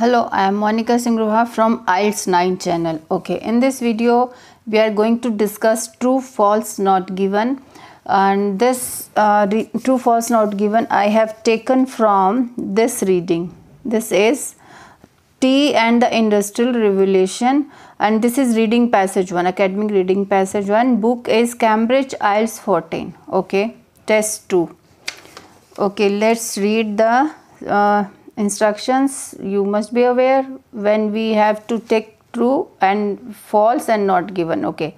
Hello, I am Monica Singruha from IELTS 9 channel. Okay, in this video, we are going to discuss true, false, not given. And this uh, true, false, not given, I have taken from this reading. This is Tea and the Industrial Revolution. And this is reading passage 1, academic reading passage 1. Book is Cambridge IELTS 14. Okay, test 2. Okay, let's read the... Uh, instructions you must be aware when we have to take true and false and not given okay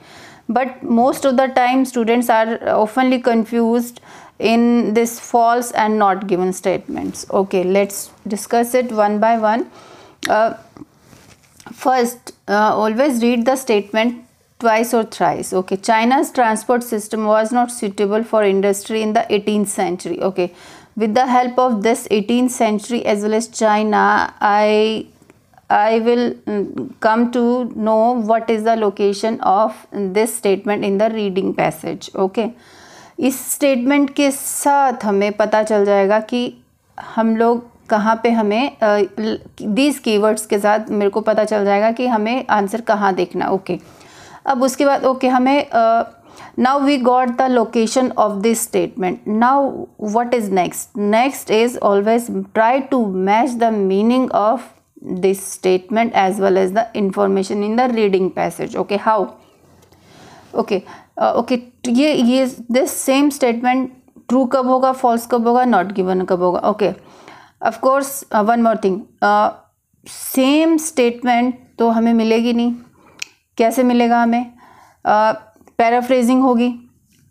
but most of the time students are oftenly confused in this false and not given statements okay let's discuss it one by one uh, first uh, always read the statement twice or thrice okay china's transport system was not suitable for industry in the 18th century okay with the help of this 18th century as well as China, I I will come to know what is the location of this statement in the reading passage. Okay, इस statement के साथ हमें पता चल जाएगा कि हम लोग कहाँ पे हमें दीज uh, कीवर्ड्स के साथ मेरे को पता चल जाएगा कि हमें आंसर कहाँ देखना ओके okay. अब उसके बाद ओके okay, हमें uh, now we got the location of this statement now what is next next is always try to match the meaning of this statement as well as the information in the reading passage okay how okay uh, okay ye ye this same statement true kab hoga false kab hoga not given kab hoga okay of course uh, one more thing uh, same statement to hame milegi nahi kaise milega hame uh, paraphrasing होगी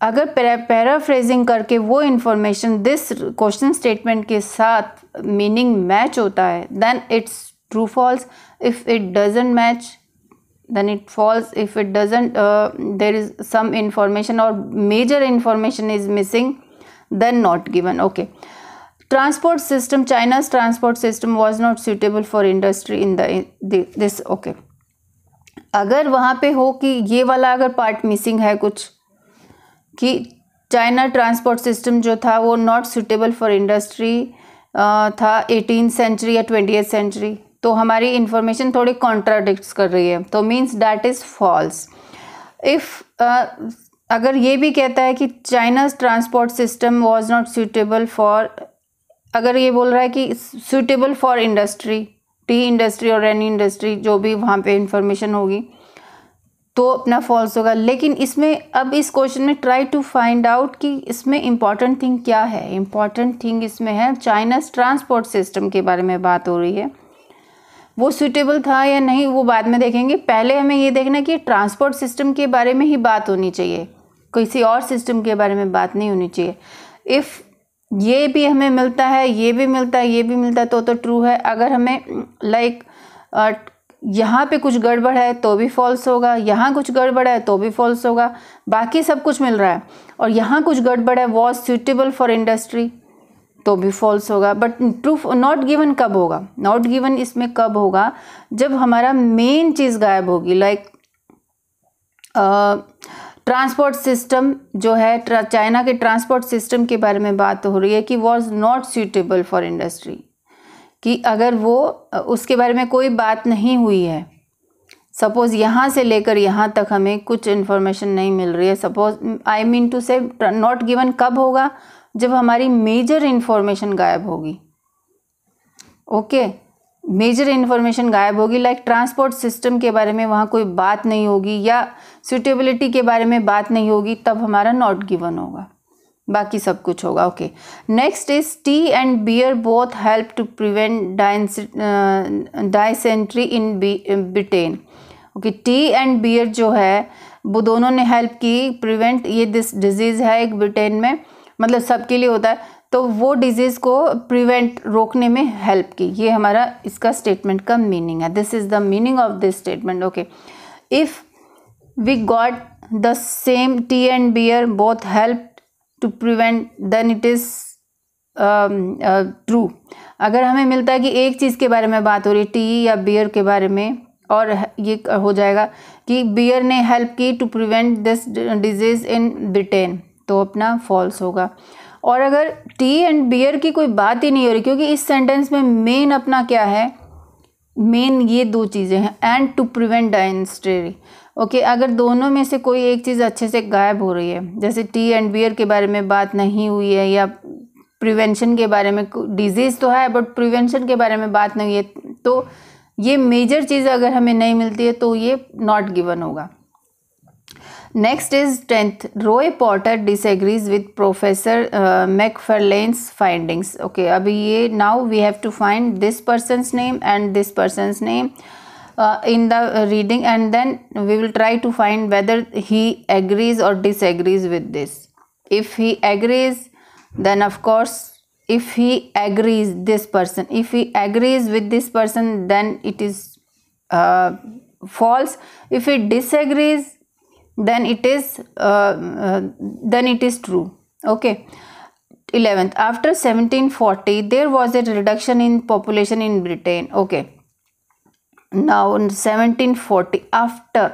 अगर paraphrasing करके वो information this question statement के साथ meaning match होता है then it's true false if it doesn't match then it false if it doesn't there is some information और major information is missing then not given okay transport system China's transport system was not suitable for industry in this okay अगर वहाँ पे हो कि ये वाला अगर part missing है कुछ कि चाइना ट्रांसपोर्ट सिस्टम जो था वो नॉट सुटेबल फॉर इंडस्ट्री था एटीन सेंचुरी या ट्वेंटी सेंचुरी तो हमारी इन्फॉर्मेशन थोड़ी कॉन्ट्राडिक्ट कर रही है तो means that is false if अगर ये भी कहता है कि China transport system was not suitable for अगर ये बोल रहा है कि suitable for industry tea industry और एनी इंडस्ट्री जो भी वहाँ पे इंफॉर्मेशन होगी तो अपना फॉल्स होगा लेकिन इसमें अब इस क्वेश्चन में ट्राई टू फाइंड आउट कि इसमें इम्पॉर्टेंट थिंग क्या है इम्पॉर्टेंट थिंग इसमें है चाइनाज ट्रांसपोर्ट सिस्टम के बारे में बात हो रही है वो सुटेबल था या नहीं वो बाद में देखेंगे पहले हमें ये देखना कि ट्रांसपोर्ट सिस्टम के बारे में ही बात होनी चाहिए किसी और सिस्टम के बारे में बात नहीं होनी चाहिए इफ़ ये भी हमें मिलता है ये भी मिलता है ये भी मिलता है तो तो ट्रू है अगर हमें लाइक यहाँ पे कुछ गड़बड़ है तो भी फॉल्स होगा यहाँ कुछ गड़बड़ है तो भी फॉल्स होगा बाकी सब कुछ मिल रहा है और यहाँ कुछ गड़बड़ है वॉज सुटेबल फॉर इंडस्ट्री तो भी फॉल्स होगा बट ट्रू नॉट गिवन कब होगा नॉट गिवन इसमें कब होगा जब हमारा मेन चीज़ गायब होगी like like, uh, transport system जो है चाइना के ट्रांसपोर्ट सिस्टम के बारे में बात हो रही है कि was not suitable for industry कि अगर वो उसके बारे में कोई बात नहीं हुई है सपोज़ यहाँ से लेकर यहाँ तक हमें कुछ इन्फॉर्मेशन नहीं मिल रही है suppose I mean to say not given कब होगा जब हमारी मेजर इन्फॉर्मेशन गायब होगी ओके okay? मेजर इन्फॉर्मेशन गायब होगी लाइक ट्रांसपोर्ट सिस्टम के बारे में वहाँ कोई बात नहीं होगी या सुटेबिलिटी के बारे में बात नहीं होगी तब हमारा नॉट गिवन होगा बाकी सब कुछ होगा okay next is tea and beer both help to prevent dysentery in Britain okay tea and beer जो है वो दोनों ने हेल्प की प्रिवेंट ये दिस डिजीज़ है एक ब्रिटेन में मतलब सबके लिए होता है तो वो डिजीज़ को प्रिवेंट रोकने में हेल्प की ये हमारा इसका स्टेटमेंट का मीनिंग है this is the meaning of this statement okay if we got the same tea and beer both help to prevent then it is true अगर हमें मिलता है कि एक चीज़ के बारे में बात हो रही है टी या बियर के बारे में और ये हो जाएगा कि बियर ने हेल्प की to prevent this disease in Britain तो अपना फॉल्स होगा और अगर टी एंड बियर की कोई बात ही नहीं हो रही क्योंकि इस सेंटेंस में मेन अपना क्या है मेन ये दो चीज़ें हैं and to prevent dysentery okay अगर दोनों में से कोई एक चीज़ अच्छे से गायब हो रही है जैसे टी एंड बियर के बारे में बात नहीं हुई है या प्रिवेंशन के बारे में डिजीज़ तो है बट प्रिवेंशन के बारे में बात नहीं है तो ये मेजर चीज़ अगर हमें नहीं मिलती है तो ये नॉट गिवन होगा Next is 10th. Roy Potter disagrees with Professor uh, McFarlane's findings. Okay, अभी ये now we have to find this person's name and this person's name uh, in the uh, reading and then we will try to find whether he agrees or disagrees with this. If he agrees, then of course if he agrees this person, if he agrees with this person then it is uh, false. If he disagrees, then it is uh, uh, then it is true okay 11th after 1740 there was a reduction in population in britain okay now in 1740 after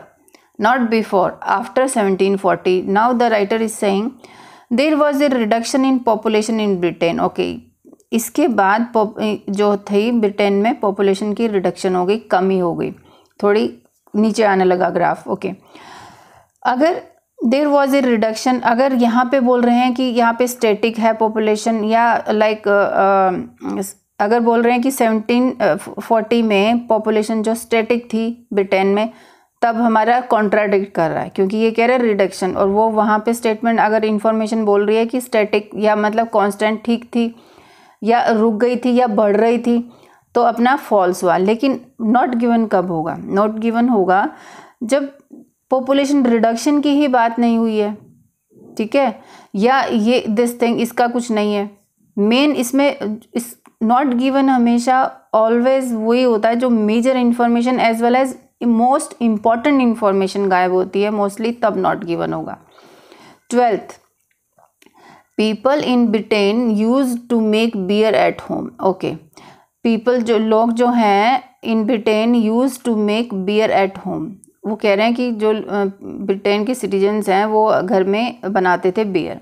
not before after 1740 now the writer is saying there was a reduction in population in britain okay इसके बाद जो थी Britain में population की reduction हो गई कमी हो गई थोड़ी नीचे आने लगा ग्राफ ओके okay. अगर देर वॉज ए रिडक्शन अगर यहाँ पे बोल रहे हैं कि यहाँ पे स्टेटिक है पॉपुलेशन या लाइक like, uh, अगर बोल रहे हैं कि सेवनटीन फोर्टी में पॉपुलेशन जो स्टेटिक थी ब्रिटेन में तब हमारा कॉन्ट्राडिक्ट कर रहा है क्योंकि ये कह रहा है रिडक्शन और वो वहाँ पे स्टेटमेंट अगर इन्फॉर्मेशन बोल रही है कि स्टेटिक या मतलब कांस्टेंट ठीक थी या रुक गई थी या बढ़ रही थी तो अपना फॉल्स हुआ लेकिन नॉट गिवन कब होगा नॉट गिवन होगा जब पॉपुलेशन रिडक्शन की ही बात नहीं हुई है ठीक है या ये दिस थिंग इसका कुछ नहीं है मेन इसमें इस नॉट गिवन हमेशा ऑलवेज वही होता है जो major information as well as most important information गायब होती है मोस्टली तब नॉट गिवन होगा twelfth people in Britain use to make beer at home okay people जो लोग जो हैं in Britain use to make beer at home वो कह रहे हैं कि जो ब्रिटेन के सिटीजन्स हैं वो घर में बनाते थे बियर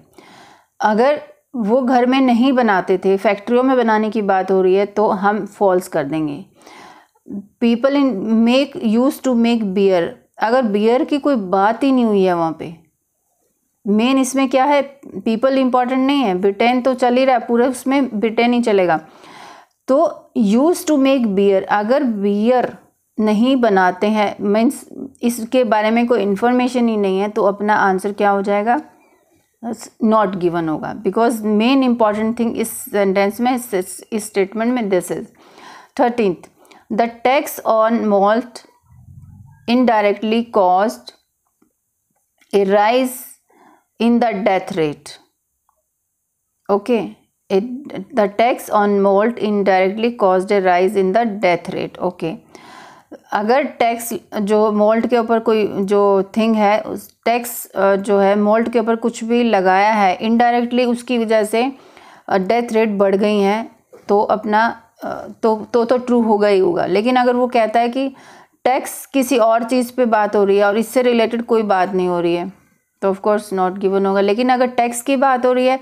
अगर वो घर में नहीं बनाते थे फैक्ट्रियों में बनाने की बात हो रही है तो हम फॉल्स कर देंगे people in make use to make beer अगर बियर की कोई बात ही नहीं हुई है वहाँ पे मेन इसमें क्या है पीपल इम्पॉर्टेंट नहीं है ब्रिटेन तो चल ही रहा है पूरे उसमें ब्रिटेन ही चलेगा तो यूज़ टू मेक बियर अगर बियर नहीं बनाते हैं मीन्स इसके बारे में कोई इन्फॉर्मेशन ही नहीं है तो अपना आंसर क्या हो जाएगा नॉट गिवन होगा बिकॉज मेन इंपॉर्टेंट थिंग इस सेंटेंस में इस स्टेटमेंट में this is thirteenth the tax on malt indirectly cause a rise in the death rate okay the tax on malt indirectly cause a rise in the death rate okay अगर tax जो malt के ऊपर कोई जो thing है उस tax जो है मोल्ट के ऊपर कुछ भी लगाया है इनडायरेक्टली उसकी वजह से डेथ रेट बढ़ गई हैं तो अपना तो तो तो ट्रू होगा ही होगा लेकिन अगर वो कहता है कि टैक्स किसी और चीज़ पे बात हो रही है और इससे रिलेटेड कोई बात नहीं हो रही है तो ऑफ कोर्स नॉट गिवन होगा लेकिन अगर टैक्स की बात हो रही है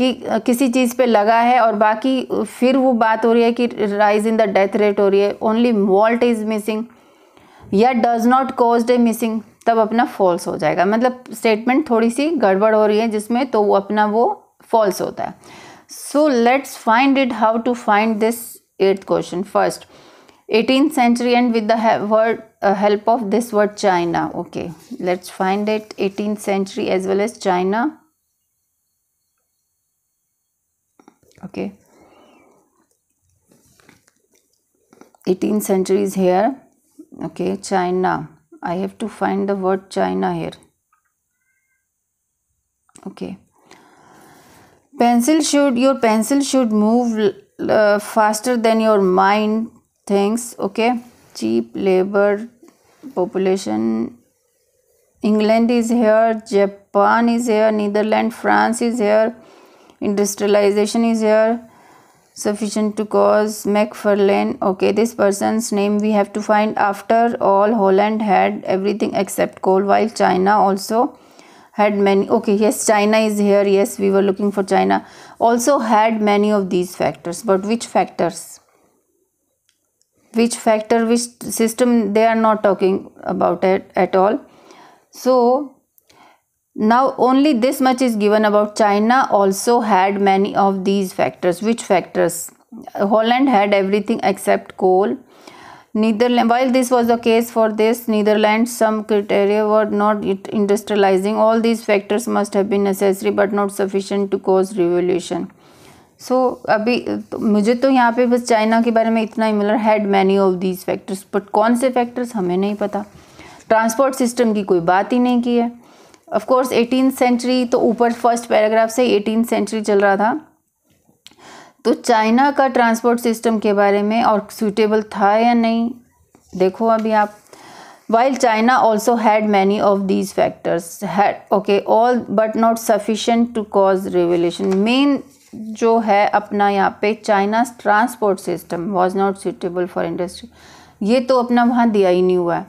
कि किसी चीज़ पे लगा है और बाकी फिर वो बात हो रही है कि rise in the death rate हो रही है ओनली वॉल्ट इज़ मिसिंग या does not cause a missing तब अपना फॉल्स हो जाएगा मतलब स्टेटमेंट थोड़ी सी गड़बड़ हो रही है जिसमें तो वो अपना वो फॉल्स होता है so let's find it how to find this eighth question first eighteen century and with the word help of this word China okay let's find it eighteen century as well as China okay 18th century is here okay china i have to find the word china here okay pencil should your pencil should move uh, faster than your mind thinks okay cheap labor population england is here japan is here netherlands france is here industrialization is here sufficient to cause Macfarlane. Okay, this person's name we have to find. After all, Holland had everything except coal, while China also had many. Okay, yes, China is here. Yes, we were looking for China. Also had many of these factors, but which factors? Which factor, which system, they are not talking about it at all. So, now only this much is given about china also had many of these factors which factors holland had everything except coal netherlands while this was the case for this netherlands some criteria were not industrializing all these factors must have been necessary but not sufficient to cause revolution so so, अभी तो मुझे तो यहाँ पे बस China के बारे में इतना ही मिला had many of these factors but कौन से फैक्टर्स हमें नहीं पता ट्रांसपोर्ट सिस्टम की कोई बात ही नहीं की है ऑफ कोर्स एटीन सेंचुरी तो ऊपर फर्स्ट पैराग्राफ से एटीन सेंचुरी चल रहा था तो चाइना का ट्रांसपोर्ट सिस्टम के बारे में और सूटेबल था या नहीं देखो अभी आप while China also had many of these factors had okay all but not sufficient to cause revolution main जो है अपना यहाँ पे China transport system was not suitable for industry ये तो अपना वहाँ दिया ही नहीं हुआ है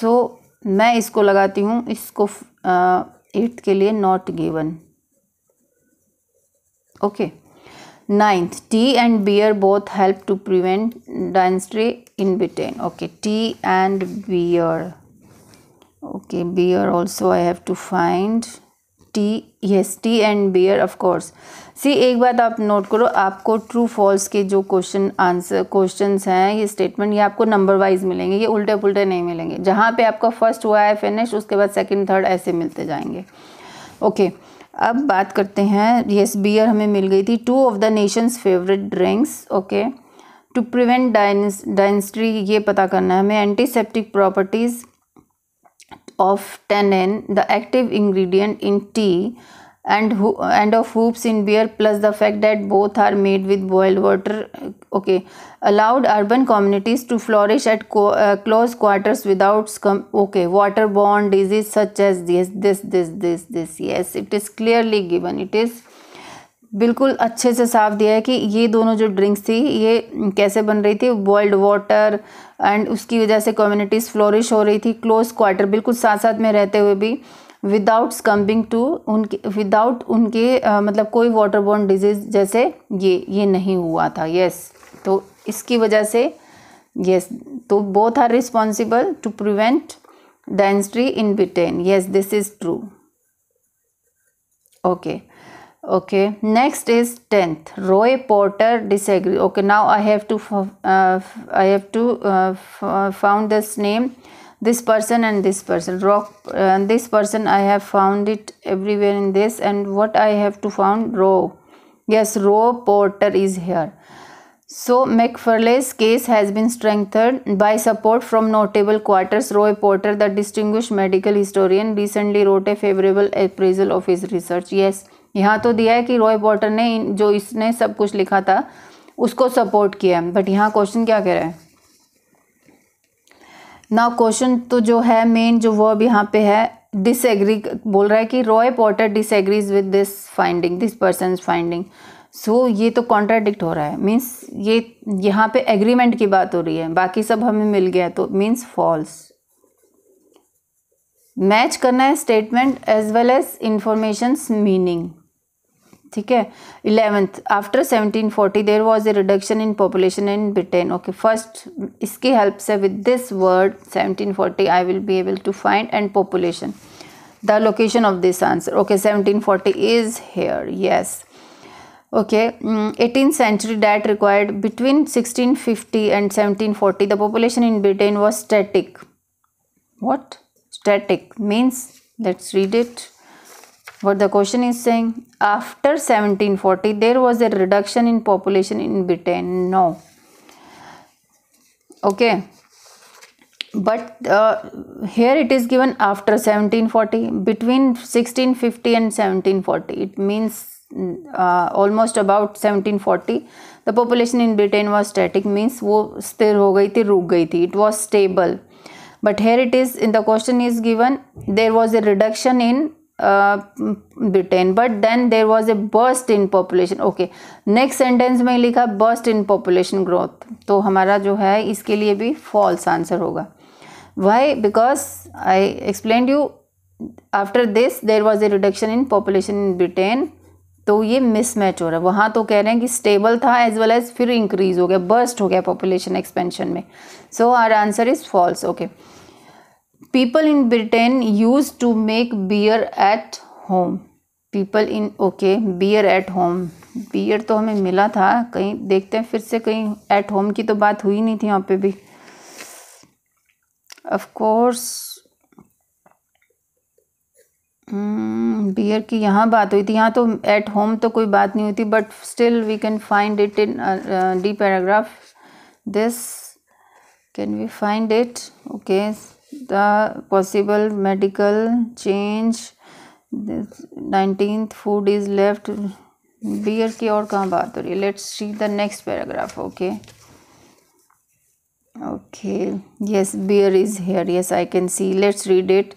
सो so, मैं इसको लगाती हूँ इसको एट्थ के लिए not given okay ninth tea and beer both help to prevent dysentery in Britain okay tea and beer okay beer also I have to find tea yes tea and beer of course see एक बात आप note करो आपको true false के जो question answer question हैं ये statement ये आपको नंबर वाइज मिलेंगे ये उल्टे पुलटे नहीं मिलेंगे जहाँ पे आपका फर्स्ट हुआ है फिनिश उसके बाद सेकंड थर्ड ऐसे मिलते जाएंगे ओके okay. अब बात करते हैं यस बियर हमें मिल गई थी two of the nation's favourite drinks okay to prevent dysentery ये पता करना है हमें antiseptic properties of tannin, the active ingredient in tea, and ho and of hoops in beer plus the fact that both are made with boiled water okay allowed urban communities to flourish at co uh, close quarters without scum okay waterborne disease such as this this this this this yes it is clearly given it is बिल्कुल अच्छे से साफ दिया है कि ये दोनों जो ड्रिंक्स थी ये कैसे बन रही थी बॉइल्ड वाटर एंड उसकी वजह से कम्युनिटीज़ फ्लोरिश हो रही थी क्लोज क्वार्टर बिल्कुल साथ साथ में रहते हुए भी विदाउट स्कम्बिंग टू उनके विदाउट उनके आ, मतलब कोई वाटर बॉर्न डिजीज़ जैसे ये ये नहीं हुआ था यस तो इसकी वजह से यस तो both are responsible to prevent dysentery in Britain yes this is true okay okay next is 10th roy porter disagree okay now i have to uh, i have to uh, uh, found this name this person and this person rock uh, and uh, this person i have found it everywhere in this and what i have to found row yes row porter is here so McFarlane's case has been strengthened by support from notable quarters. Roy Porter, the distinguished medical historian, recently wrote a favorable appraisal of his research. Yes, यहाँ तो दिया है कि रॉय बॉटर ने जो इसने सब कुछ लिखा था उसको सपोर्ट किया है बट यहाँ क्वेश्चन क्या कह रहा है ना क्वेश्चन तो जो है मेन जो वर्ब यहाँ पे है डिसएग्री बोल रहा है कि Roy Porter disagrees with this finding this person finding so ये तो कॉन्ट्राडिक्ट हो रहा है मीन्स ये यहाँ पे एग्रीमेंट की बात हो रही है बाकी सब हमें मिल गया तो मीन्स फॉल्स मैच करना है statement as well as information meaning Okay, eleventh after 1740 there was a reduction in population in Britain. Okay, first, इसकी help with this word 1740 I will be able to find and population, the location of this answer okay 1740 is here yes okay 18th mm, century that required between 1650 and 1740 the population in britain was static what static means let's read it what the question is saying after 1740 there was a reduction in population in britain no okay but uh, here it is given after 1740 between 1650 and 1740 it means uh, almost about 1740 the population in britain was static means wo sthir ho gayi thi ruk gayi thi it was stable but here it is in the question is given there was a reduction in Britain but then there was a burst in population okay next sentence में लिखा burst in population growth तो हमारा जो है इसके लिए भी false answer होगा why because I explain you after this there was a reduction in population in Britain तो ये मिसमैच हो रहा है वहाँ तो कह रहे हैं कि स्टेबल था एज वेल एज फिर इंक्रीज हो गया बर्स्ट हो गया पॉपुलेशन एक्सपेंशन में so our answer is false okay people in Britain use to make beer at home people in okay beer at home beer तो हमें मिला था कहीं देखते हैं फिर से कहीं एट होम की तो बात हुई नहीं थी यहाँ पे भी ऑफ कोर्स बियर की यहाँ बात हुई थी यहाँ तो एट होम तो कोई बात नहीं हुई थी but still we can find it in the paragraph this can we find it okay the possible medical change nineteen food is left beer की और कहाँ बात हो रही है let's see the next paragraph okay okay yes beer is here yes I can see let's read it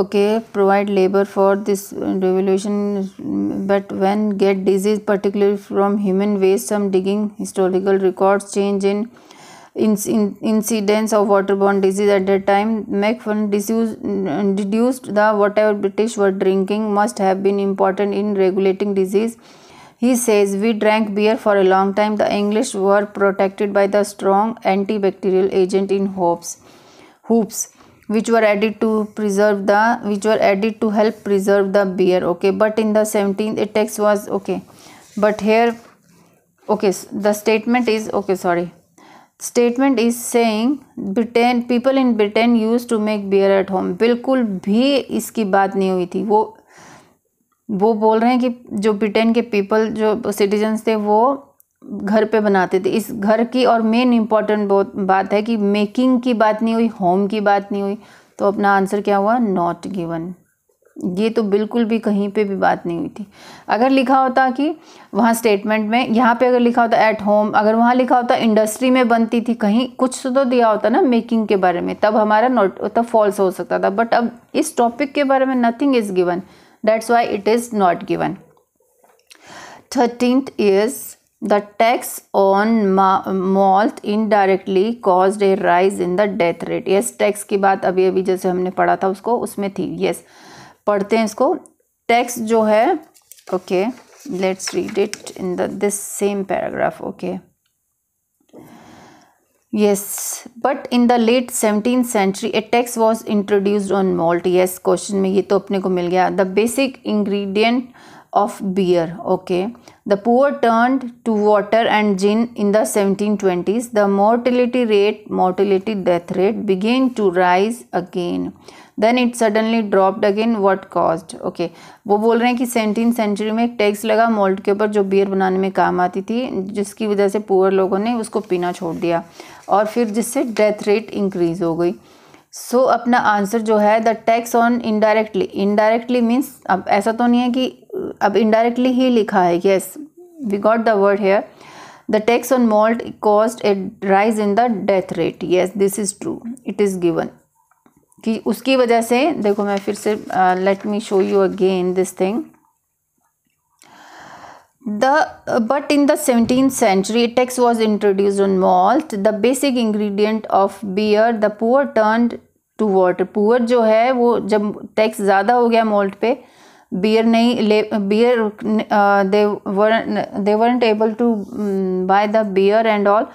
okay provide labour for this revolution but when get disease particular from human waste some digging historical records change in in, in, incidence of waterborne disease at that time. Macfern mm, deduced the whatever British were drinking must have been important in regulating disease. He says, We drank beer for a long time. The English were protected by the strong antibacterial agent in hopes, hoops which were added to preserve the which were added to help preserve the beer okay but in the 17th it text was okay but here okay the statement is okay sorry statement is saying Britain people in Britain use to make beer at home बिल्कुल भी इसकी बात नहीं हुई थी वो वो बोल रहे हैं कि जो ब्रिटेन के पीपल जो सिटीजन्स थे वो घर पे बनाते थे इस घर की और मेन इम्पॉर्टेंट बहुत बात है कि मेकिंग की बात नहीं हुई होम की बात नहीं हुई तो अपना आंसर क्या हुआ नॉट गिवन ये तो बिल्कुल भी कहीं पे भी बात नहीं हुई थी अगर लिखा होता कि वहाँ स्टेटमेंट में यहाँ पे अगर लिखा होता एट होम अगर वहाँ लिखा होता इंडस्ट्री में बनती थी कहीं कुछ तो, तो दिया होता ना मेकिंग के बारे में तब हमारा नोट तब फॉल्स हो सकता था बट अब इस टॉपिक के बारे में nothing is given that's why it is not given thirteenth is the tax on malt indirectly cause a rise in the death rate yes tax की बात अभी अभी जैसे हमने पढ़ा था उसको उसमें थी yes पढ़ते हैं इसको टेक्स्ट जो है okay let's read it in the this same paragraph okay yes but in the late 17th century a tax was introduced on malt yes question में ये तो अपने को मिल गया the basic ingredient of beer okay the poor turned to water and gin in the 1720s the mortality rate mortality death rate began to rise again then it suddenly dropped again what caused okay वो बोल रहे हैं कि seventeen century में एक tax लगा moult के ऊपर जो बियर बनाने में काम आती थी जिसकी वजह से पुअर लोगों ने उसको पीना छोड़ दिया और फिर जिससे डेथ रेट इंक्रीज़ हो गई सो so, अपना आंसर जो है the tax on indirectly indirectly means अब ऐसा तो नहीं है कि अब इनडायरेक्टली ही लिखा है yes we got the word here the tax on malt caused a rise in the death rate yes this is true it is given कि उसकी वजह से देखो मैं फिर से let me show you again this thing the but in the seventeen century tax was introduce on malt the basic ingredient of beer the poor turn to water poor जो है वो जब टैक्स ज़्यादा हो गया मॉल्ट पे beer नहीं ले beer they were able to buy the beer and all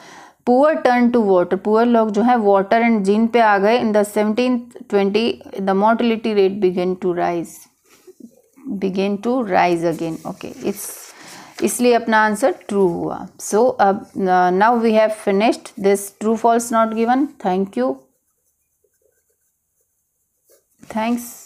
poor turn to water poor लोग जो है वाटर एंड जीन पे आ गए in the seventeen twenty the mortality rate began to rise began to rise again okay it's इसलिए अपना answer true हुआ so अब now we have finished this true false not given thank you thanks